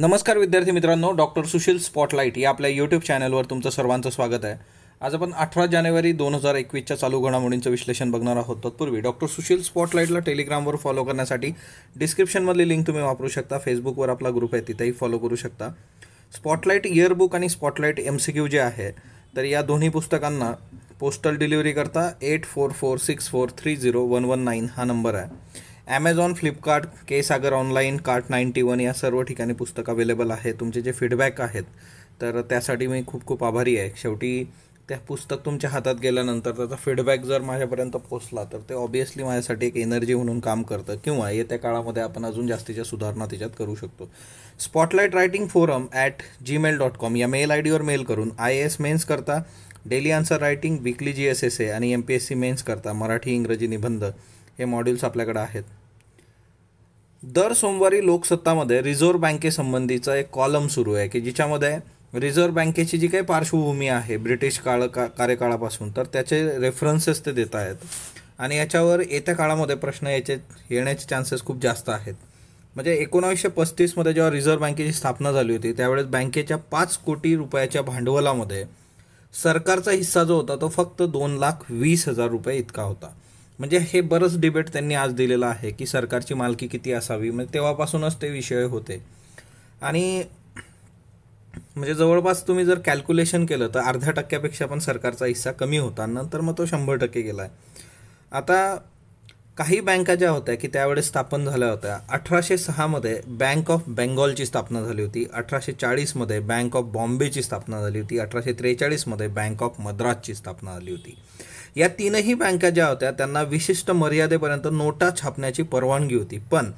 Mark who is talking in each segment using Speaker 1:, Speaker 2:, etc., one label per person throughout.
Speaker 1: नमस्कार विद्यार्थी मित्रांनो डॉक्टर सुशील स्पॉटलाईट या आपल्या यूट्यूब चॅनलवर तुमचं सर्वांचं स्वागत आहे आज आपण अठरा जानेवारी दोन हजार एकवीसच्या चालू घडामोडींचं विश्लेषण बघणार आहोत तत्पूर्वी डॉक्टर सुशील स्पॉटलाईटला टेलिग्रामवर फॉलो करण्यासाठी डिस्क्रिप्शनमधली लिंक तुम्ही वापरू शकता फेसबुकवर आपला ग्रुप आहे तिथेही फॉलो करू शकता स्पॉटलाईट इयरबुक आणि स्पॉटलाईट एम सी क्यू जे आहे तर या दोन्ही पुस्तकांना पोस्टल डिलिव्हरी करता eight four four six four three zero one one nine हा नंबर आहे Amazon Flipkart K Sagar online cart ninety one या सर्व ठिकाणी पुस्तक अवेलेबल आहे तुमचे जे फीडबॅक आहेत तर त्यासाठी मी खूप खूप आभारी आहे शेवटी त्या पुस्तक तुमच्या हातात गेल्यानंतर त्याचा फीडबॅक जर माझ्यापर्यंत पोचला तर ते ऑब्वियसली माझ्यासाठी एक एनर्जी म्हणून काम करतं किंवा येत्या काळामध्ये आपण अजून जास्तीच्या सुधारणा त्याच्यात करू शकतो spotlight writing forum at Gmail dot com या मेल आय डीवर मेल करून आय एस मेन्स करता daily answer writing weekly G S S A आणि M P S C mains करता मराठी इंग्रजी निबंध हे मॉड्युल्स आपल्याकडे आहेत दर सोमवारी लोकसत्तामध्ये रिझर्व्ह बँकेसंबंधीचा एक कॉलम सुरू आहे की ज्याच्यामध्ये रिझर्व्ह बँकेची जी काही पार्श्वभूमी आहे ब्रिटिश काळ का कार्यकाळापासून तर त्याचे रेफरन्सेस ते देत आहेत आणि याच्यावर येत्या काळामध्ये प्रश्न याचे येण्याचे चान्सेस खूप जास्त आहेत म्हणजे एकोणावीसशे पस्तीसमध्ये जेव्हा रिझर्व्ह बँकेची स्थापना झाली होती त्यावेळेस बँकेच्या पाच कोटी रुपयाच्या भांडवलामध्ये सरकारचा हिस्सा जो होता तो फक्त दोन लाख वीस हजार रुपये इतका होता म्हणजे हे बरंच डिबेट त्यांनी आज दिलेलं आहे की सरकारची मालकी किती असावी म्हणजे तेव्हापासूनच ते विषय होते आणि म्हणजे जवळपास तुम्ही जर कॅल्क्युलेशन केलं तर अर्ध्या टक्क्यापेक्षा पण सरकारचा हिस्सा कमी होता नंतर मग तो शंभर टक्के गेला आहे आता काही बँका ज्या होत्या की त्यावेळेस स्थापन झाल्या होत्या अठराशे सहामध्ये बँक ऑफ बेंगॉलची स्थापना झाली होती अठराशे चाळीसमध्ये बँक ऑफ बॉम्बेची स्थापना झाली होती अठराशे त्रेचाळीसमध्ये बँक ऑफ मद्रासची स्थापना झाली होती या तीनही बँका ज्या होत्या त्यांना विशिष्ट मर्यादेपर्यंत नोटा छापण्याची परवानगी होती पण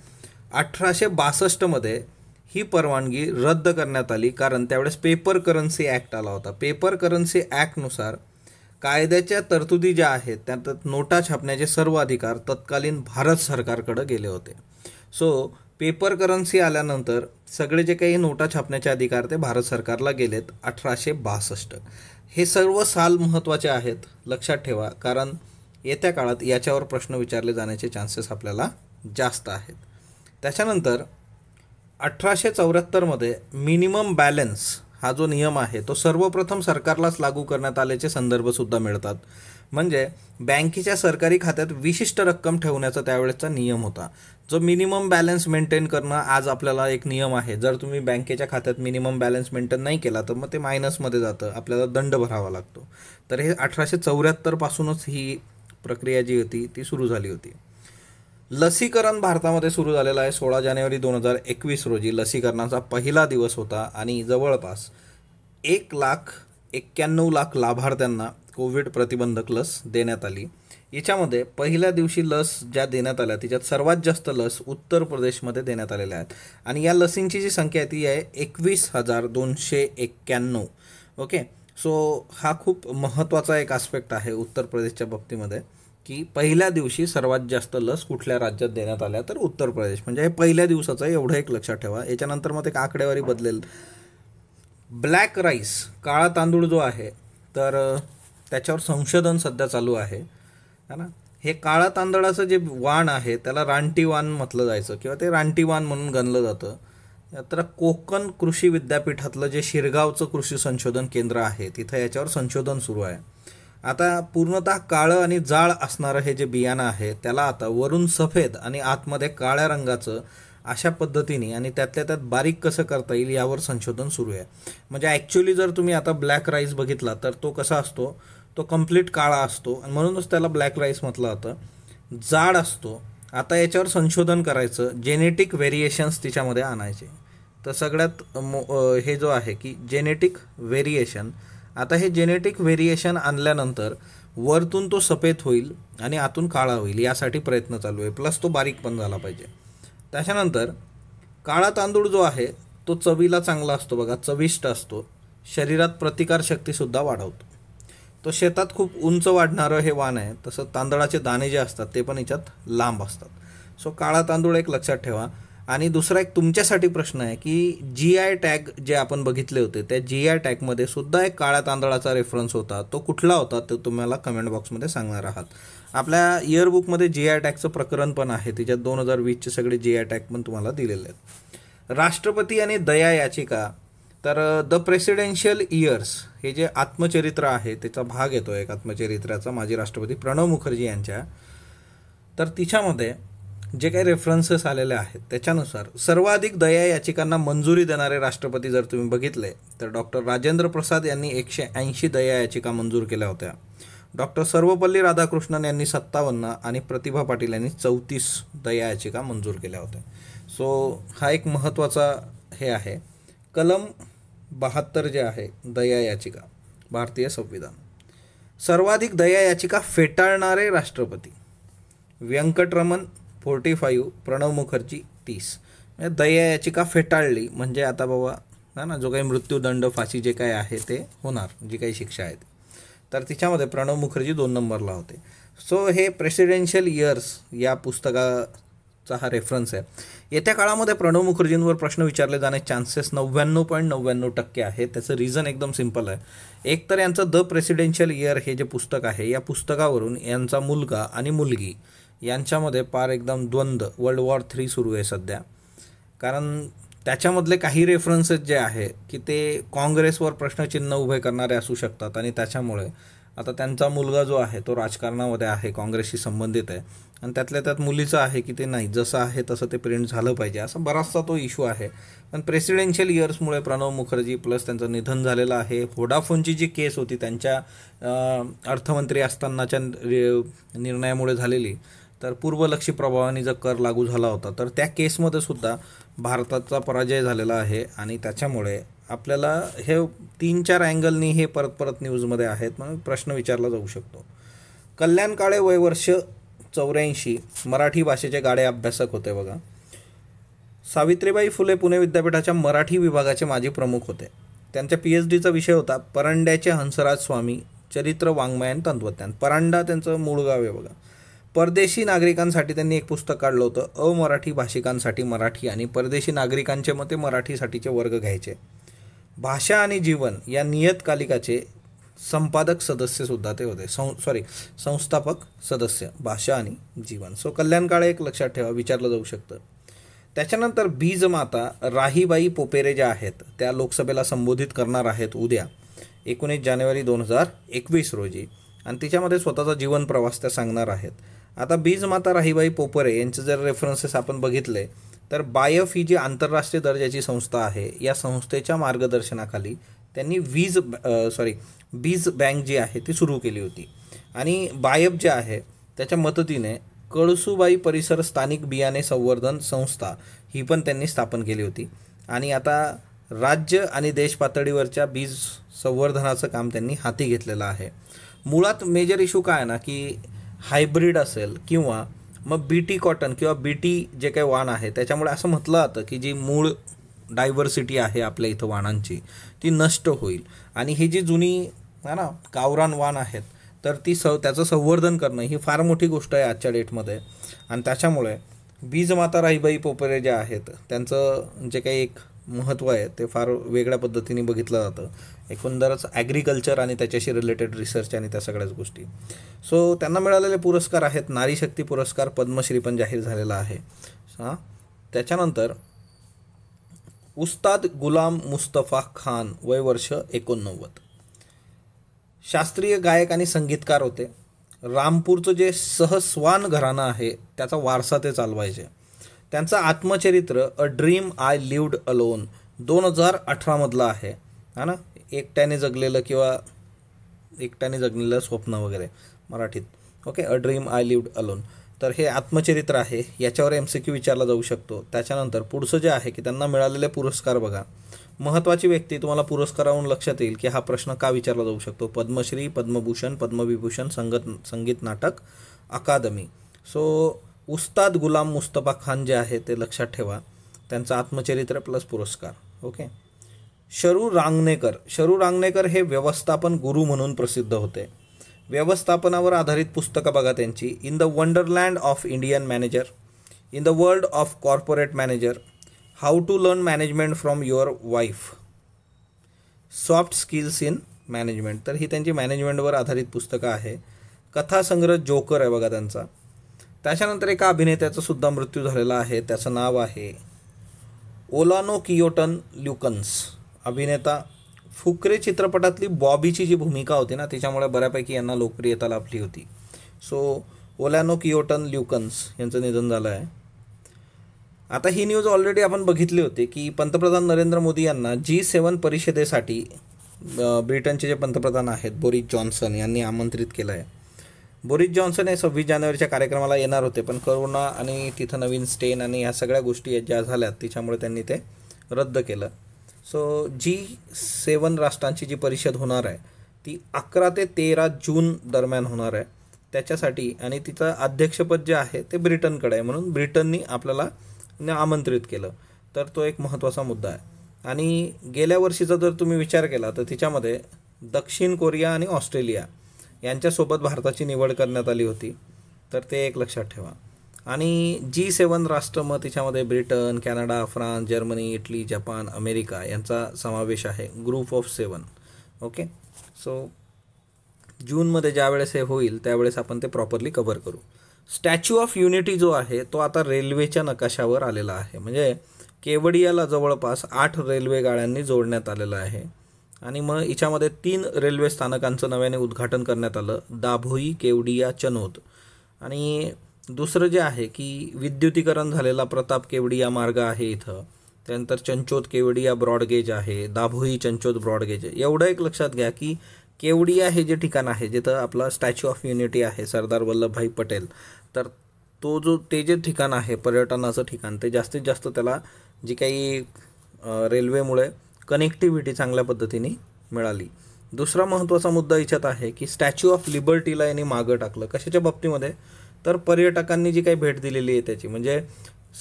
Speaker 1: अठराशे बासष्टमध्ये ही परवानगी रद्द करण्यात आली कारण त्यावेळेस पेपर करन्सी ॲक्ट आला होता पेपर करन्सी ॲक्टनुसार कायद्याच्या तरतुदी ज्या आहेत त्यात नोटा छापण्याचे सर्व अधिकार तत्कालीन भारत सरकारकडे गेले होते सो पेपर करन्सी आल्यानंतर सगळे जे काही नोटा छापण्याचे अधिकार ते भारत सरकारला गेलेत अठराशे बासष्ट हे सर्व साल महत्त्वाचे आहेत लक्षात ठेवा कारण येत्या काळात याच्यावर प्रश्न विचारले जाण्याचे चान्सेस आपल्याला जास्त आहेत त्याच्यानंतर अठराशे चौऱ्याहत्तरमध्ये मिनिमम बॅलन्स हा जो नियम आहे तो सर्वप्रथम सरकारलाच लागू करण्यात आल्याचे संदर्भसुद्धा मिळतात म्हणजे बँकेच्या सरकारी खात्यात विशिष्ट रक्कम ठेवण्याचा त्यावेळेचा नियम होता जो मिनिमम बॅलन्स मेंटेन करणं आज आपल्याला एक नियम आहे जर तुम्ही बँकेच्या खात्यात मिनिमम बॅलन्स मेंटेन नाही केला तर मग ते मायनसमध्ये जातं आपल्याला दंड भरावा लागतो तर हे अठराशे चौऱ्याहत्तरपासूनच ही प्रक्रिया जी होती ती सुरू झाली होती लसीकरण भारतामध्ये सुरू झालेलं आहे सोळा जानेवारी दोन हजार एकवीस रोजी लसीकरणाचा पहिला दिवस होता आणि जवळपास एक लाख एक्क्याण्णव लाख लाभार्थ्यांना कोविड प्रतिबंधक लस देण्यात आली याच्यामध्ये पहिल्या दिवशी लस ज्या देण्यात आल्या तिच्यात सर्वात जास्त लस उत्तर प्रदेशमध्ये देण्यात आलेल्या आहेत आणि या लसींची जी संख्या आहे ती आहे एकवीस हजार दोनशे एक्क्याण्णव ओके सो हा खूप महत्त्वाचा एक आस्पेक्ट आहे उत्तर प्रदेशच्या बाबतीमध्ये की पहिल्या दिवशी सर्वात जास्त लस कुठल्या राज्यात देण्यात आल्या तर उत्तर प्रदेश म्हणजे हे पहिल्या दिवसाचं एवढं एक लक्षात ठेवा याच्यानंतर मग एक आकडेवारी बदलेल ब्लॅक राईस काळा तांदूळ जो आहे तर त्याच्यावर संशोधन सध्या चालू आहे ना हे काळा तांदळाचं जे वाण आहे त्याला रानटी वाण म्हटलं जायचं किंवा ते रानटी वाण म्हणून गणलं जातं तर कोकण कृषी विद्यापीठातलं जे शिरगावचं कृषी संशोधन केंद्र आहे तिथं याच्यावर संशोधन सुरू आहे आता पूर्णतः काळं आणि जाळ असणारं हे जे बियाणं आहे त्याला आता वरून सफेद आणि आतमध्ये काळ्या रंगाचं अशा पद्धतीने आणि त्यातल्या त्यात बारीक कसं करता येईल यावर संशोधन सुरू आहे म्हणजे ॲक्च्युली जर तुम्ही आता ब्लॅक राईस बघितला तर तो कसा असतो तो कम्प्लीट काळा असतो आणि म्हणूनच त्याला ब्लॅक राईस म्हटलं जातं जाड असतो आता याच्यावर संशोधन करायचं जेनेटिक व्हेरिएशन्स तिच्यामध्ये आणायचे तर सगळ्यात हे जो आहे की जेनेटिक व्हेरिएशन आता हे जेनेटिक व्हेरिएशन आणल्यानंतर वरतून तो सफेद होईल आणि आतून काळा होईल यासाठी प्रयत्न चालू आहे प्लस तो बारीक पण झाला पाहिजे त्याच्यानंतर काळा तांदूळ जो आहे तो चवीला चांगला असतो बघा चविष्ट असतो शरीरात प्रतिकारशक्तीसुद्धा वाढवतो तर शेतात खूप उंच वाढणारं हे वाण आहे तसं तांदळाचे दाणे जे असतात ते पण याच्यात लांब असतात सो काळा तांदूळ एक लक्षात ठेवा आणि दुसरा एक तुमच्यासाठी प्रश्न आहे की जी आय टॅग जे आपण बघितले होते त्या जी आय टॅगमध्ये सुद्धा एक काळ्या तांदळाचा रेफरन्स होता तो कुठला होता तो तुम्हाला कमेंट बॉक्समध्ये सांगणार आहात आपल्या इयरबुकमध्ये जी आय टॅगचं प्रकरण पण आहे त्याच्यात दोन हजार वीसचे सगळे जी आय टॅग पण तुम्हाला दिलेले आहेत राष्ट्रपती आणि दया याचिका तर द प्रेसिडेन्शियल इयर्स हे जे आत्मचरित्र आहे त्याचा भाग येतो एक आत्मचरित्राचा माजी राष्ट्रपती प्रणव मुखर्जी यांच्या तर तिच्यामध्ये जे काही रेफरन्सेस आलेले आहेत त्याच्यानुसार सर्वाधिक दया याचिकांना मंजुरी देणारे राष्ट्रपती जर तुम्ही बघितले तर डॉक्टर राजेंद्र प्रसाद यांनी एकशे ऐंशी दया याचिका मंजूर केल्या होत्या डॉक्टर सर्वपल्ली राधाकृष्णन यांनी सत्तावन्न आणि प्रतिभा पाटील यांनी चौतीस दया याचिका मंजूर केल्या होत्या सो हा एक महत्त्वाचा हे आहे कलम बहात्तर जे आहे दया याचिका भारतीय संविधान सर्वाधिक दया याचिका फेटाळणारे राष्ट्रपती व्यंकटरमन फोर्टी फाईव्ह प्रणव मुखर्जी तीस म्हणजे दया याचिका फेटाळली म्हणजे आता बाबा ना ना जो काही मृत्यूदंड फाशी जे काही आहे ते होणार जी काही शिक्षा आहे तर तिच्यामध्ये प्रणव मुखर्जी दोन नंबरला होते सो हे प्रेसिडेन्शियल इयर्स या पुस्तका चा हा रेफरन्स आहे येत्या काळामध्ये प्रणव मुखर्जींवर प्रश्न विचारले जाण्याचे चान्सेस नव्याण्णव पॉईंट नव्याण्णव टक्के आहे त्याचं रिझन एकदम सिम्पल आहे एक तर यांचं द प्रेसिडेन्शियल इयर हे जे पुस्तक आहे या पुस्तकावरून यांचा मुलगा आणि मुलगी यांच्यामध्ये पार एकदम द्वंद्व वर्ल्ड वॉर थ्री सुरू आहे सध्या कारण त्याच्यामधले काही रेफरन्सेस जे आहे की ते काँग्रेसवर प्रश्नचिन्ह उभे करणारे असू शकतात आणि त्याच्यामुळे आता त्यांचा मुलगा जो आहे तो राजकारणामध्ये आहे काँग्रेसशी संबंधित आहे आणि त्यातल्या त्यात मुलीचं आहे की ते नाही जसं आहे तसं ते प्रिंट झालं पाहिजे असा बराचसा तो इश्यू आहे पण प्रेसिडेन्शियल इयर्समुळे प्रणव मुखर्जी प्लस त्यांचं निधन झालेलं आहे होडाफोनची जी केस होती त्यांच्या अर्थमंत्री असतानाच्या निर्णयामुळे झालेली तर पूर्वलक्षी प्रभावाने जर कर लागू झाला होता तर त्या केसमध्ये सुद्धा भारताचा पराजय झालेला आहे आणि त्याच्यामुळे आपल्याला हे तीन चार अँगलनी हे परत परत न्यूजमध्ये आहेत म्हणून प्रश्न विचारला जाऊ शकतो कल्याण काळे वयवर्ष चौऱ्याऐंशी मराठी भाषेचे गाडे अभ्यासक होते बघा सावित्रीबाई फुले पुणे विद्यापीठाच्या मराठी विभागाचे माजी प्रमुख होते त्यांच्या पी एच डीचा विषय होता परंड्याचे हंसराज स्वामी चरित्र वाङ्मयन तंत्रज्ञान परांडा त्यांचं मूळ गाव आहे बघा परदेशी नागरिकांसाठी त्यांनी एक पुस्तक काढलं होतं अमराठी भाषिकांसाठी मराठी आणि परदेशी नागरिकांचे मते मराठीसाठीचे वर्ग घ्यायचे भाषा आणि जीवन या नियतकालिकाचे संपादक सदस्य सुद्धा ते होते सं सॉरी संस्थापक सदस्य भाषा आणि जीवन सो कल्याण काळे एक लक्षात ठेवा विचारलं जाऊ शकतं त्याच्यानंतर बीजमाता राहीबाई पोपेरे ज्या आहेत त्या लोकसभेला संबोधित करणार आहेत उद्या एकोणीस जानेवारी दोन हजार एकवीस रोजी आणि तिच्यामध्ये स्वतःचा जीवन प्रवास त्या सांगणार आहेत आता बीजमाता राहीबाई पोपरे यांचे जर रेफरन्सेस आपण बघितले तर बायफ ही जी आंतरराष्ट्रीय दर्जाची संस्था आहे या संस्थेच्या मार्गदर्शनाखाली त्यांनी वीज सॉरी बीज बँक जी आहे ती सुरू केली होती आणि बायप जे आहे त्याच्या मदतीने कळसूबाई परिसर स्थानिक बियाणे संवर्धन संस्था ही पण त्यांनी स्थापन केली होती आणि आता राज्य आणि देश पातळीवरच्या बीज संवर्धनाचं काम त्यांनी हाती घेतलेलं आहे मुळात मेजर इशू काय ना की हायब्रीड असेल किंवा मग बी टी कॉटन किंवा बी टी जे काही वाण आहे त्याच्यामुळे असं म्हटलं जातं की जी मूळ डायव्हर्सिटी आहे आपल्या इथं वाणांची ती नष्ट होईल आणि ही जी जुनी है ना कावरान वाण आहेत तर ती स त्याचं संवर्धन करणं ही फार मोठी गोष्ट आहे आजच्या डेटमध्ये आणि त्याच्यामुळे बीजमाता राहीबाई पोपरे जे आहेत त्यांचं जे काही एक महत्त्व आहे ते फार वेगळ्या पद्धतीने बघितलं जातं एकंदरच ॲग्रिकल्चर आणि त्याच्याशी रिलेटेड रिसर्च आणि त्या सगळ्याच गोष्टी सो त्यांना मिळालेले पुरस्कार आहेत नारी शक्ती पुरस्कार पद्मश्री पण जाहीर झालेला आहे हां त्याच्यानंतर उस्ताद गुलाम मुस्तफा खान वय वर्ष एकोणनव्वद शास्त्रीय गायक आणि संगीतकार होते रामपूरचं जे सहस्वान घराणं आहे त्याचा वारसा ते चालवायचे त्यांचं आत्मचरित्र a dream I lived alone दोन हजार अठरामधलं आहे हा ना एकट्याने जगलेलं किंवा एकट्याने जगलेलं स्वप्न वगैरे मराठीत okay a dream I lived alone तर हे आत्मचरित्र आहे याच्यावर एम सी क्यू विचारला जाऊ शकतो त्याच्यानंतर पुढचं जे आहे की त्यांना मिळालेले पुरस्कार बघा महत्त्वाची व्यक्ती तुम्हाला पुरस्कारावरून लक्षात येईल की हा प्रश्न का विचारला जाऊ शकतो पद्मश्री पद्मभूषण पद्मविभूषण संगत संगीत नाटक अकादमी सो उस्ताद गुलाम मुस्तफा खान जे आहे ते लक्षात ठेवा त्यांचं आत्मचरित्र प्लस पुरस्कार ओके शरू रांगणेकर शरू रांगणेकर हे व्यवस्थापन गुरु म्हणून प्रसिद्ध होते व्यवस्थापनावर आधारित पुस्तकं बघा त्यांची in the wonderland of Indian manager in the world of corporate manager how to learn management from your wife soft skills in management तर ही त्यांची मॅनेजमेंटवर आधारित पुस्तकं आहे कथासंग्रह जोकर आहे बघा त्यांचा त्याच्यानंतर एका अभिनेत्याचा सुद्धा मृत्यू झालेला आहे त्याचं नाव आहे ओलानो किओटन ल्युकन्स अभिनेता फुकरे चित्रपटातली बॉबीची जी भूमिका होती ना त्याच्यामुळे बऱ्यापैकी यांना लोकप्रियता लाभली होती सो ओलॅनो किओटन ल्युकन्स यांचं निधन झालं आहे आता ही न्यूज ऑलरेडी आपण बघितली होती की पंतप्रधान नरेंद्र मोदी यांना जी सेवन परिषदेसाठी ब्रिटनचे जे पंतप्रधान आहेत बोरिस जॉन्सन यांनी आमंत्रित केलं आहे बोरिस जॉन्सन हे सव्वीस जानेवारीच्या कार्यक्रमाला येणार होते पण करोना आणि तिथं नवीन स्टेन आणि ह्या सगळ्या गोष्टी ज्या झाल्यात तिच्यामुळे त्यांनी ते रद्द केलं सो जी सेवन राष्ट्रांची जी परिषद होणार आहे ती अकरा ते तेरा जून दरम्यान होणार आहे त्याच्यासाठी आणि तिचं अध्यक्षपद जे आहे ते ब्रिटनकडे आहे म्हणून ब्रिटननी आपल्याला आमंत्रित केलं तर तो एक महत्त्वाचा मुद्दा आहे आणि गेल्या वर्षीचा जर तुम्ही विचार केला तर तिच्यामध्ये दक्षिण कोरिया आणि ऑस्ट्रेलिया यांच्यासोबत भारताची निवड करण्यात आली होती तर ते एक लक्षात ठेवा आणि जी सेवन राष्ट्र मग त्याच्यामध्ये Britain Canada France Germany Italy Japan America यांचा समावेश आहे group of seven okay so जूनमध्ये ज्यावेळेस हे होईल त्यावेळेस आपण ते प्रॉपरली कव्हर करू स्टॅच्यू ऑफ युनिटी जो आहे तो आता रेल्वेच्या नकाशावर आलेला आहे म्हणजे केवडियाला जवळपास आठ रेल्वे गाड्यांनी जोडण्यात आलेलं आहे आणि मग हिच्यामध्ये तीन रेल्वे स्थानकांचं नव्याने उद्घाटन करण्यात आलं दाभोई केवडिया चनोद आणि दुसरं जे आहे की विद्युतीकरण झालेला प्रताप केवडी या मार्ग आहे इथं त्यानंतर चंचोद केवडी या ब्रॉडगेज आहे दाभोई चंचोद ब्रॉडगेज एवढं एक लक्षात घ्या की केवडिया हे जे ठिकाण आहे जिथं आपला स्टॅच्यू ऑफ युनिटी आहे सरदार वल्लभभाई पटेल तर तो जो ते जे ठिकाण आहे पर्यटनाचं ठिकाण ते जास्तीत जास्त त्याला जी काही रेल्वेमुळे कनेक्टिव्हिटी चांगल्या पद्धतीने मिळाली दुसरा महत्त्वाचा मुद्दा याच्यात आहे की स्टॅच्यू ऑफ लिबर्टीला यांनी मागं टाकलं कशाच्या बाबतीमध्ये तर पर्यटकांनी जी काही भेट दिलेली आहे त्याची म्हणजे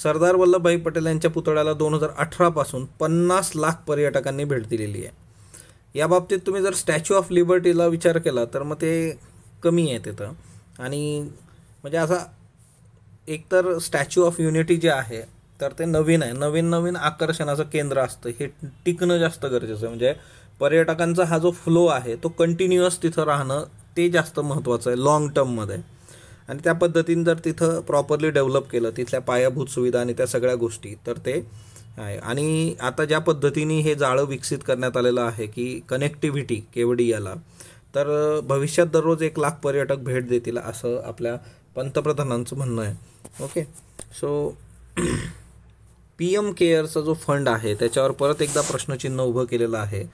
Speaker 1: सरदार वल्लभभाई पटेल यांच्या पुतळ्याला दोन हजार अठरापासून पन्नास लाख पर्यटकांनी भेट दिलेली आहे याबाबतीत तुम्ही जर स्टॅच्यू ऑफ लिबर्टीला विचार केला तर मग ते कमी आहे तिथं आणि म्हणजे असा एकतर स्टॅच्यू ऑफ युनिटी जे आहे तर ते नवीन आहे नवीन नवीन आकर्षणाचं केंद्र असतं हे टिकणं जास्त गरजेचं आहे म्हणजे पर्यटकांचा हा जो फ्लो आहे तो कंटिन्युअस तिथं राहणं ते जास्त महत्त्वाचं आहे लाँग टर्ममध्ये आणि त्या पद्धतीने जर तिथं प्रॉपरली डेव्हलप केलं तिथल्या पायाभूत सुविधा आणि त्या सगळ्या गोष्टी तर ते आहे आणि आता ज्या पद्धतीने हे जाळं विकसित करण्यात आलेलं आहे की कनेक्टिव्हिटी याला तर भविष्यात दररोज एक लाख पर्यटक भेट देतील असं आपल्या पंतप्रधानांचं म्हणणं आहे ओके सो पी एम केअरचा जो फंड आहे त्याच्यावर परत एकदा प्रश्नचिन्ह उभं केलेलं आहे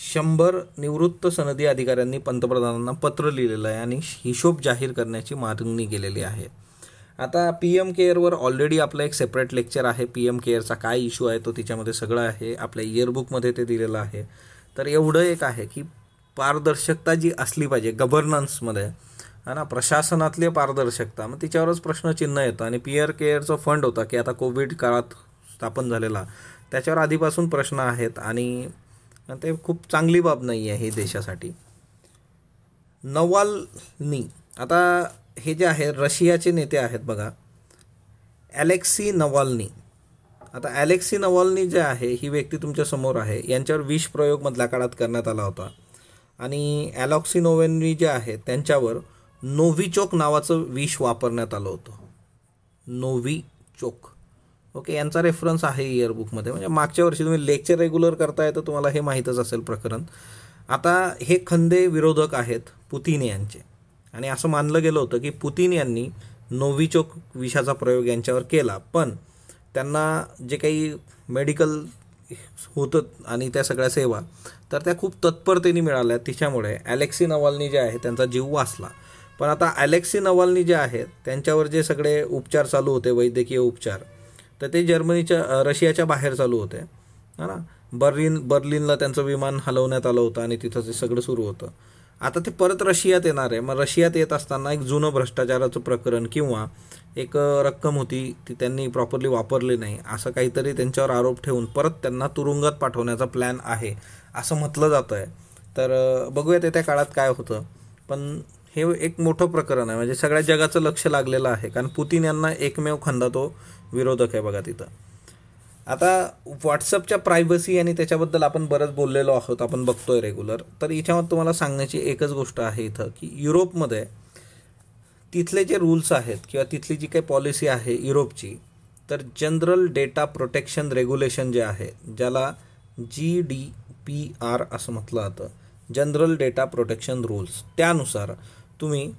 Speaker 1: शंभर निवृत्त सनदी अधिकाऱ्यांनी पंतप्रधानांना पत्र लिहिलेलं आहे आणि हिशोब जाहीर करण्याची मागणी केलेली आहे आता पी एम केअरवर ऑलरेडी आपलं एक सेपरेट लेक्चर आहे पी एम केअरचा काय इश्यू आहे तो तिच्यामध्ये सगळं आहे आपल्या इयरबुकमध्ये ते दिलेलं आहे तर एवढं एक आहे की पारदर्शकता जी असली पाहिजे गव्हर्नन्समध्ये है ना प्रशासनातले पारदर्शकता मग तिच्यावरच प्रश्नचिन्ह येतं आणि पी आर केअरचा फंड होता की आता कोविड काळात स्थापन झालेला त्याच्यावर आधीपासून प्रश्न आहेत आणि ते खूप चांगली बाब नाही आहे हे देशासाठी नवालनी आता हे जे आहे रशियाचे नेते आहेत बघा ॲलेक्सी नवालनी आता ॲलेक्सी नवालनी जे आहे ही व्यक्ती तुमच्यासमोर आहे यांच्यावर विष प्रयोग मधल्या काळात करण्यात आला होता आणि ॲलॉक्सी जे आहे त्यांच्यावर नोव्हिचोक नावाचं विष वापरण्यात आलं होतं नोव्हिचोक ओके यांचा रेफरन्स आहे इयरबुकमध्ये म्हणजे मागच्या वर्षी तुम्ही लेक्चर रेग्युलर करताय तर तुम्हाला हे माहीतच असेल प्रकरण आता हे खंदे विरोधक आहेत पुतीन यांचे आणि असं मानलं गेलं होतं की पुतीन यांनी नोविचोक विषाचा प्रयोग यांच्यावर केला पण त्यांना जे काही मेडिकल होतं आणि त्या सगळ्या सेवा तर त्या खूप तत्परतेने मिळाल्या तिच्यामुळे ॲलेक्सी नवालनी जे आहे त्यांचा जीव वाचला पण आता ॲलेक्सी नवालनी जे आहेत त्यांच्यावर जे सगळे उपचार चालू होते वैद्यकीय उपचार तर ते जर्मनीच्या रशियाच्या बाहेर चालू होते है ना बर्लिन बर्लिनला त्यांचं विमान हलवण्यात आलं होतं आणि तिथं ते सगळं सुरू होतं आता ते परत रशियात येणार आहे मग रशियात येत असताना एक जुनं भ्रष्टाचाराचं प्रकरण किंवा एक रक्कम होती ती त्यांनी प्रॉपरली वापरली नाही असं काहीतरी त्यांच्यावर आरोप ठेवून परत त्यांना तुरुंगात पाठवण्याचा प्लॅन आहे असं म्हटलं जातं आहे तर बघूयात येत्या काळात काय होतं पण हे एक मोठं प्रकरण आहे म्हणजे सगळ्या जगाचं लक्ष लागलेलं आहे कारण पुतीन यांना एकमेव खंदा तो विरोधक आहे बघा तिथं आता व्हॉट्सअपच्या प्रायव्हसी आणि त्याच्याबद्दल आपण बरंच बोललेलो आहोत आपण बघतोय रेग्युलर तर याच्यामध्ये तुम्हाला सांगण्याची एकच गोष्ट आहे इथं की युरोपमध्ये तिथले जे रूल्स आहेत किंवा तिथली जी काही पॉलिसी आहे युरोपची तर जनरल डेटा प्रोटेक्शन रेग्युलेशन जे आहे ज्याला जी डी पी आर असं म्हटलं जातं जनरल डेटा प्रोटेक्शन रूल्स त्यानुसार तुम्ही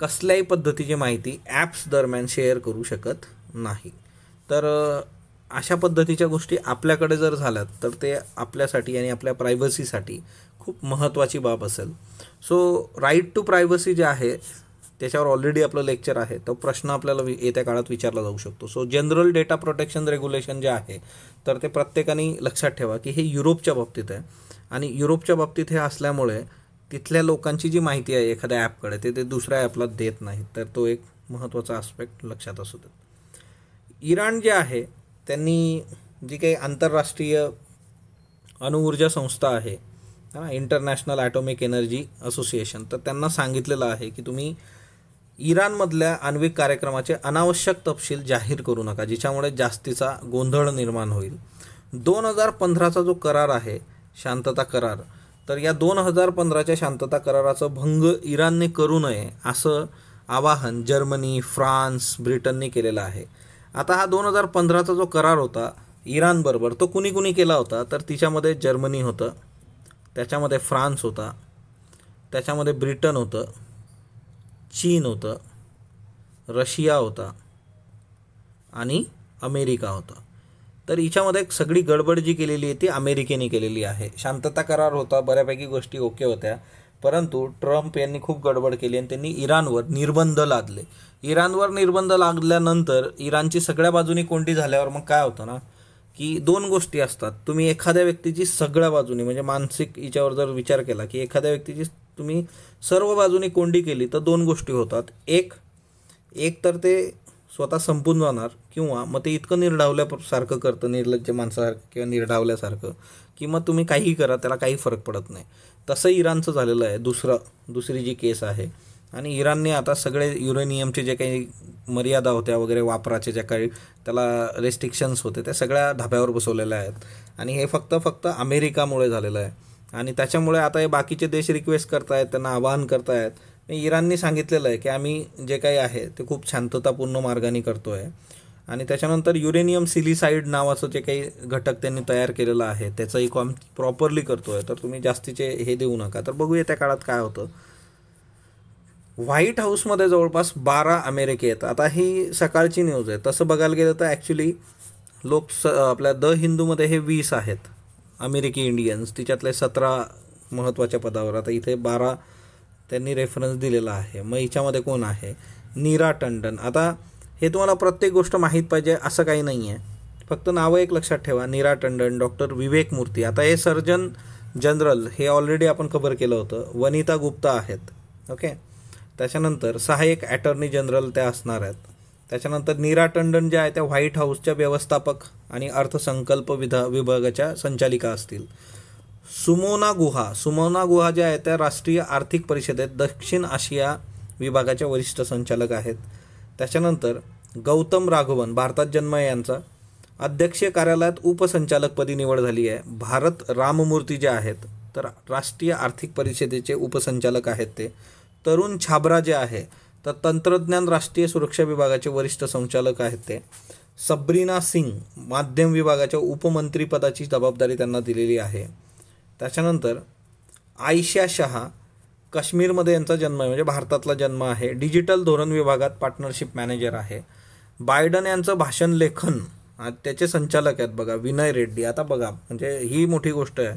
Speaker 1: कसल्याही पद्धतीची माहिती ॲप्स दरम्यान शेअर करू शकत नाही तर अशा पद्धतीच्या गोष्टी आपल्याकडे जर झाल्यात तर ते आपल्यासाठी आणि आपल्या प्रायव्हसीसाठी खूप महत्त्वाची बाब असेल सो राईट टू प्रायव्हसी जे आहे त्याच्यावर ऑलरेडी आपलं लेक्चर आहे तो प्रश्न आपल्याला येत्या काळात विचारला जाऊ शकतो so general data protection regulation जे आहे तर ते प्रत्येकाने लक्षात ठेवा की हे युरोपच्या बाबतीत आहे आणि युरोपच्या बाबतीत हे असल्यामुळे तिथल्या लोकांची जी माहिती आहे एखाद्या ॲपकडे ते ते दुसऱ्या ॲपला देत नाही तर तो एक महत्त्वाचा आस्पेक्ट लक्षात असू देत इराण जे आहे त्यांनी जी काही आंतरराष्ट्रीय अणुऊर्जा संस्था आहे इंटरनॅशनल ॲटॉमिक एनर्जी असोसिएशन तर त्यांना सांगितलेलं आहे की तुम्ही इराणमधल्या आण्विक कार्यक्रमाचे अनावश्यक तपशील जाहीर करू नका ज्याच्यामुळे जास्तीचा गोंधळ निर्माण होईल दोन हजार पंधराचा जो करार आहे शांतता करार तर या दोन हजार पंधराच्या शांतता कराराचा भंग इराणने करू नये असं आवाहन जर्मनी फ्रान्स ब्रिटनने केलेलं आहे आता हा दोन हजार पंधराचा जो करार होता इराणबरोबर तो कुणी कुणी केला होता तर तिच्यामध्ये जर्मनी होतं त्याच्यामध्ये फ्रान्स होता त्याच्यामध्ये ब्रिटन होतं चीन होतं रशिया होता आणि अमेरिका होता तर हिच्यामध्ये सगळी गडबड जी केलेली आहे ती अमेरिकेने केलेली आहे शांतता करार होता बऱ्यापैकी गोष्टी ओके होत्या परंतु ट्रम्प यांनी खूप गडबड केली आणि त्यांनी इराणवर निर्बंध लादले इराणवर निर्बंध लागल्यानंतर इराणची सगळ्या बाजूनी कोंडी झाल्यावर मग काय होतं ना की दोन गोष्टी असतात तुम्ही एखाद्या व्यक्तीची सगळ्या बाजूनी म्हणजे मानसिक हिच्यावर जर विचार केला की एखाद्या व्यक्तीची तुम्ही सर्व बाजूनी कोंडी केली तर दोन गोष्टी होतात एक एक तर ते स्वतः संपून जाणार किंवा मग ते इतकं निर्डावल्यासारखं करतं निर्लज्ज माणसासारखं किंवा निर्डावल्यासारखं की मग तुम्ही काहीही करा त्याला काही फरक पडत नाही तसं इराणचं झालेलं आहे दुसरं दुसरी जी केस आहे आणि इराणने आता सगळे युरेनियमचे जे काही मर्यादा होत्या वगैरे वापराचे ज्या काही त्याला रेस्ट्रिक्शन्स होते त्या सगळ्या धाब्यावर बसवलेल्या आहेत आणि हे फक्त फक्त अमेरिकामुळे झालेलं आहे आणि त्याच्यामुळे आता हे बाकीचे देश रिक्वेस्ट करतायत त्यांना आवाहन करतायत इराणनी सांगितलेलं आहे की आम्ही जे काही आहे ते खूप शांततापूर्ण मार्गाने करतो आहे आणि त्याच्यानंतर युरेनियम सिलिसाईड नावाचं जे काही घटक त्यांनी तयार केलेलं आहे त्याचंही कॉम प्रॉपरली करतो आहे तर तुम्ही जास्तीचे हे देऊ नका तर बघूया त्या काळात काय होतं व्हाईट हाऊसमध्ये जवळपास बारा अमेरिके आहेत आता ही सकाळची न्यूज आहे तसं बघायला गेलं तर ॲक्च्युली लोक स आपल्या द हिंदूमध्ये हे वीस आहेत अमेरिकी इंडियन्स तिच्यातले सतरा महत्त्वाच्या पदावर आता इथे बारा त्यांनी रेफरन्स दिलेला आहे मग हिच्यामध्ये कोण आहे नीरा टंडन आता हे तुम्हाला प्रत्येक गोष्ट माहीत पाहिजे असं काही नाही आहे फक्त नावं एक लक्षात ठेवा नीरा टंडन डॉक्टर विवेक मूर्ती आता हे सर्जन जनरल हे ऑलरेडी आपण कव्हर केलं होतं वनिता गुप्ता आहेत ओके त्याच्यानंतर सहाय्यक ॲटर्नी जनरल त्या असणार आहेत त्याच्यानंतर नीरा टंडन ज्या आहेत त्या व्हाईट हाऊसच्या व्यवस्थापक आणि अर्थसंकल्प विधा विभागाच्या संचालिका असतील सुमोना गुहा सुमोना गुहा ज्या आहेत त्या राष्ट्रीय आर्थिक परिषदेत दक्षिण आशिया विभागाच्या वरिष्ठ संचालक आहेत त्याच्यानंतर गौतम राघवन भारतात जन्म आहे यांचा अध्यक्षीय कार्यालयात उपसंचालकपदी निवड झाली आहे भारत राममूर्ती जे आहेत तर राष्ट्रीय आर्थिक परिषदेचे उपसंचालक आहेत ते तरुण छाबरा जे आहे तर तंत्रज्ञान राष्ट्रीय सुरक्षा विभागाचे वरिष्ठ संचालक आहेत ते सब्रीना सिंग माध्यम विभागाच्या उपमंत्रीपदाची जबाबदारी त्यांना दिलेली आहे त्याच्यानंतर आयशा शहा काश्मीरमध्ये यांचा जन्म आहे म्हणजे भारतातला जन्म आहे डिजिटल धोरण विभागात पार्टनरशिप मॅनेजर आहे बायडन यांचं भाषण लेखन त्याचे संचालक आहेत बघा विनय रेड्डी आता बघा म्हणजे ही मोठी गोष्ट आहे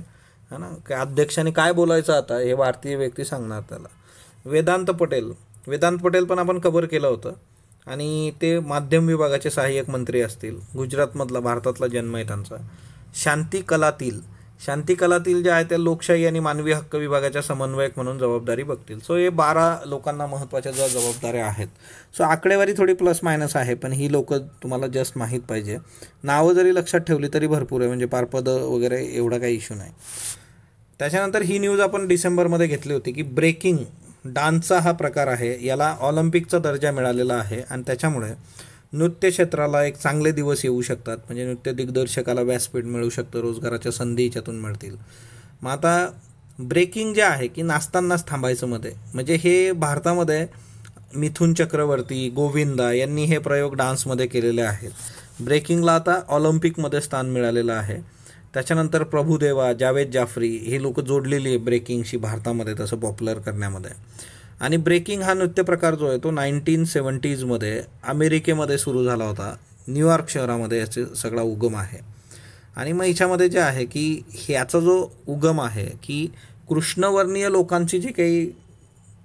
Speaker 1: है ना का अध्यक्षाने काय बोलायचं आता हे भारतीय व्यक्ती सांगणार त्याला वेदांत पटेल वेदांत पटेल पण आपण कवर केलं होतं आणि ते माध्यम विभागाचे सहाय्यक मंत्री असतील गुजरातमधला भारतातला जन्म आहे त्यांचा शांती कलातील शांतिकलातील ज्या आहेत त्या लोकशाही आणि मानवी हक्क विभागाच्या समन्वयक म्हणून जबाबदारी बघतील सो हे बारा लोकांना महत्त्वाच्या ज्या जबाबदाऱ्या आहेत सो आकडेवारी थोडी प्लस मायनस आहे पण ही लोक तुम्हाला जस्ट माहीत पाहिजे नावं जरी लक्षात ठेवली तरी भरपूर आहे म्हणजे पारपद वगैरे एवढा काही इश्यू नाही त्याच्यानंतर ही न्यूज आपण डिसेंबरमध्ये घेतली होती की ब्रेकिंग डान्सचा हा प्रकार आहे याला ऑलिम्पिकचा दर्जा मिळालेला आहे आणि त्याच्यामुळे नृत्य क्षेत्राला एक चांगले दिवस येऊ शकतात म्हणजे नृत्य दिग्दर्शकाला व्यासपीठ मिळू शकतं रोजगाराच्या संधी याच्यातून मिळतील मग आता ब्रेकिंग जे आहे की नाचतानाच थांबायचं मध्ये म्हणजे हे भारतामध्ये मिथुन चक्रवर्ती गोविंदा यांनी हे प्रयोग डान्समध्ये केलेले आहेत ब्रेकिंगला आता ऑलिम्पिकमध्ये स्थान मिळालेलं आहे त्याच्यानंतर प्रभुदेवा जावेद जाफरी हे लोक जोडलेली आहे ब्रेकिंगशी भारतामध्ये तसं पॉप्युलर करण्यामध्ये आणि ब्रेकिंग हा नृत्य प्रकार जो आहे तो नाईन्टीन सेवन्टीजमध्ये अमेरिकेमध्ये सुरू झाला होता न्यूयॉर्क शहरामध्ये याचे सगळा उगम आहे आणि मग हिच्यामध्ये जे आहे की ह्याचा जो उगम आहे की कृष्णवर्णीय लोकांची जी काही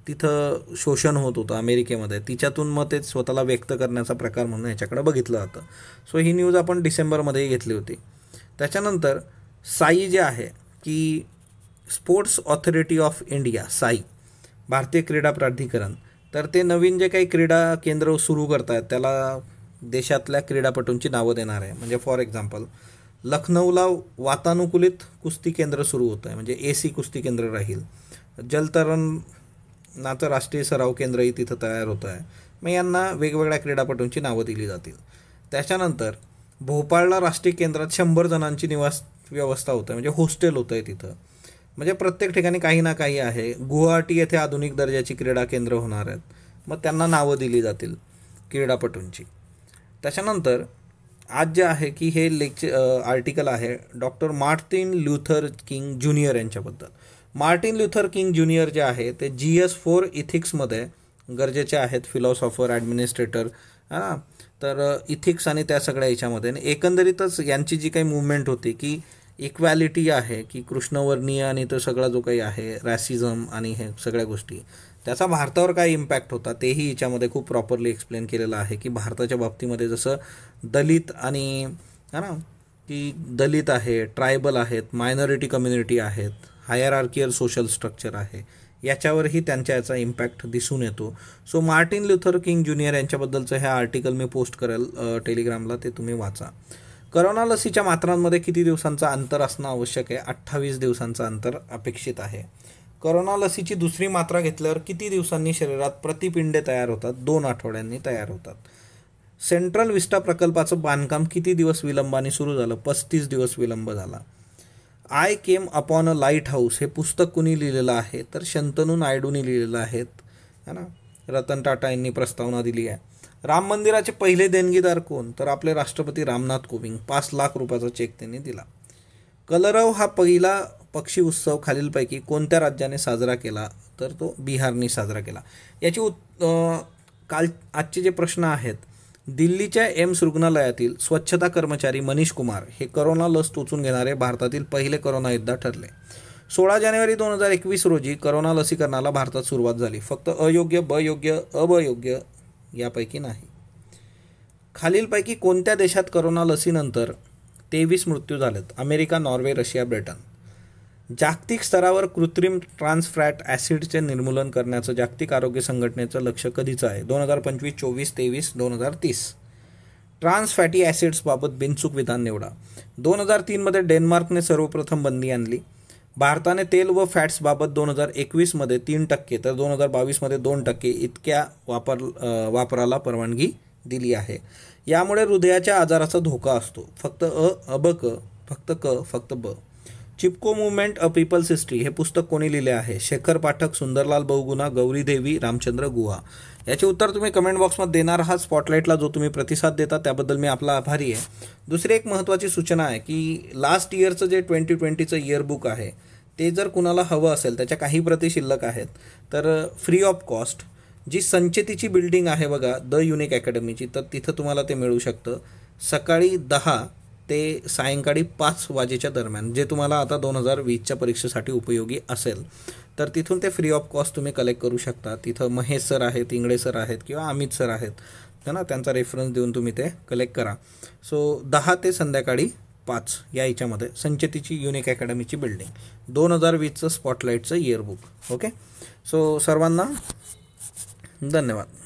Speaker 1: तिथं शोषण होत होतं अमेरिकेमध्ये तिच्यातून मग ते स्वतःला व्यक्त करण्याचा प्रकार म्हणून ह्याच्याकडे बघितलं जातं सो ही न्यूज आपण डिसेंबरमध्ये घेतली होती त्याच्यानंतर साई जे आहे की sports authority of India SAI भारतीय क्रीडा प्राधिकरण तर ते नवीन जे काही क्रीडा केंद्र सुरू करत आहेत त्याला देशातल्या क्रीडापटूंची नावं देणार आहे म्हणजे फॉर एक्झाम्पल लखनौला वातानुकूलित कुस्ती केंद्र सुरू होतं आहे म्हणजे ए सी कुस्ती केंद्र राहील नाचं राष्ट्रीय सराव केंद्रही तिथं तयार होतं आहे मग यांना वेगवेगळ्या क्रीडापटूंची नावं दिली जातील त्याच्यानंतर भोपाळला राष्ट्रीय केंद्रात शंभर जणांची निवास व्यवस्था होतं म्हणजे हॉस्टेल होतं आहे तिथं म्हणजे प्रत्येक ठिकाणी काही ना काही आहे गुवाहाटी येथे आधुनिक दर्जाची क्रीडा केंद्र होणार आहेत मग त्यांना नावं दिली जातील क्रीडापटूंची त्याच्यानंतर आज जे आहे की हे लेक्चर आर्टिकल आहे doctor Martin Luther King Junior यांच्याबद्दल मार्टिन ल्युथर किंग ज्युनियर जे आहे ते जी एस फोर इथिक्समध्ये गरजेचे आहेत फिलॉसॉफर ॲडमिनिस्ट्रेटर हां तर इथिक्स आणि त्या सगळ्या याच्यामध्ये आणि एकंदरीतच यांची जी काही मुवमेंट होती की इक्वॅलिटी आहे की कृष्णवर्णीय आणि तो सगळा जो काही आहे रॅसिझम आणि हे सगळ्या गोष्टी त्याचा भारतावर काय इम्पॅक्ट होता तेही याच्यामध्ये खूप प्रॉपरली एक्सप्लेन केलेलं आहे की भारताच्या बाबतीमध्ये जसं दलित आणि है ना की दलित आहे ट्रायबल आहेत मायनॉरिटी कम्युनिटी आहेत हायर सोशल स्ट्रक्चर आहे याच्यावरही त्यांच्या याचा इम्पॅक्ट दिसून येतो so Martin Luther King Junior यांच्याबद्दलचं हे आर्टिकल मी पोस्ट करेल टेलिग्रामला ते तुम्ही वाचा करोना लसीच्या मात्रांमध्ये किती दिवसांचं अंतर असणं आवश्यक आहे अठ्ठावीस दिवसांचं अंतर अपेक्षित आहे करोना लसीची दुसरी मात्रा घेतल्यावर किती दिवसांनी शरीरात प्रतिपिंडे तयार होतात दोन आठवड्यांनी तयार होतात सेंट्रल विस्टा प्रकल्पाचं बांधकाम किती दिवस विलंबाने सुरू झालं पस्तीस दिवस विलंब झाला I came upon a lighthouse हे पुस्तक कुणी लिहिलेलं आहे तर शंतनू नायडूने लिहिलेलं आहेत है ना रतन टाटा यांनी प्रस्तावना दिली आहे राम मंदिराचे पहिले देणगीदार कोण तर आपले राष्ट्रपती रामनाथ कोविंद पाच लाख रुपयाचा चेक त्यांनी दिला कलरव हा पहिला पक्षी उत्सव खालीलपैकी कोणत्या राज्याने साजरा केला तर तो बिहारने साजरा केला याची उत् काल आजचे जे प्रश्न आहेत दिल्लीच्या एम्स रुग्णालयातील स्वच्छता कर्मचारी मनीष कुमार हे करोना लस टोचून घेणारे भारतातील पहिले करोना योद्धा ठरले सोळा जानेवारी दोन हजार एकवीस रोजी करोना लसीकरणाला भारतात सुरुवात झाली फक्त अयोग्य बयोग्य अबयोग्य यापैकी नाही खालीलपैकी कोणत्या देशात करोना लसीनंतर तेवीस मृत्यू झालेत अमेरिका नॉर्वे रशिया ब्रिटन जागतिक स्तरावर कृत्रिम ट्रान्सफॅट ॲसिडचे निर्मूलन करण्याचं जागतिक आरोग्य संघटनेचं लक्ष कधीचं आहे दोन हजार पंचवीस चोवीस तेवीस दोन हजार तीस ट्रान्सफॅटी ॲसिड्सबाबत बिनचूक विधान निवडा दोन हजार तीनमध्ये डेन्मार्कने सर्वप्रथम बंदी आणली भारताने तेल व फॅट्सबाबत दोन हजार एकवीसमध्ये तीन टक्के तर दोन हजार बावीसमध्ये दोन टक्के इतक्या वापर वापराला परवानगी दिली आहे यामुळे हृदयाच्या आजाराचा धोका असतो फक्त अ अब क फक्त क फक्त ब Chipko movement a people's history हे पुस्तक कोणी लिहिले आहे शेखर पाठक सुंदरलाल बहुगुणा गौरी देवी रामचंद्र गुहा याचे उत्तर तुम्ही कमेंट बॉक्समध्ये देणार आहात स्पॉटलाईटला जो तुम्ही प्रतिसाद देता त्याबद्दल मी आपला आभारी आहे दुसरी एक महत्त्वाची सूचना आहे की लास्ट इयरचं जे ट्वेंटी ट्वेंटीचं इयरबुक आहे ते जर कुणाला हवं असेल त्याच्या काही प्रति शिल्लक आहेत तर फ्री ऑफ कॉस्ट जी संचेतीची बिल्डिंग आहे बघा द युनिक अकॅडमीची तर तिथं तुम्हाला ते मिळू शकतं सकाळी दहा ते सायंकाळी पाच वाजेच्या दरम्यान जे तुम्हाला आता दोन हजार वीसच्या परीक्षेसाठी उपयोगी असेल तर तिथून ते फ्री ऑफ कॉस्ट तुम्ही कलेक्ट करू शकता तिथं महेश सर आहेत इंगळे सर आहेत किंवा अमित सर आहेत है ना त्यांचा रेफरन्स देऊन तुम्ही ते कलेक्ट करा सो दहा ते संध्याकाळी पाच या याच्यामध्ये संचेतीची युनिक अकॅडमीची बिल्डिंग दोन हजार वीसचं स्पॉटलाईटचं इयरबुक ओके सो सर्वांना धन्यवाद